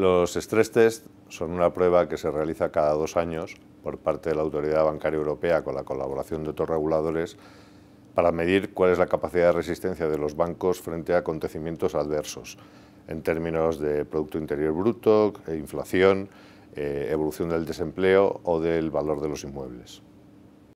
Los stress tests son una prueba que se realiza cada dos años por parte de la Autoridad Bancaria Europea con la colaboración de otros reguladores para medir cuál es la capacidad de resistencia de los bancos frente a acontecimientos adversos en términos de Producto Interior Bruto, e inflación, eh, evolución del desempleo o del valor de los inmuebles.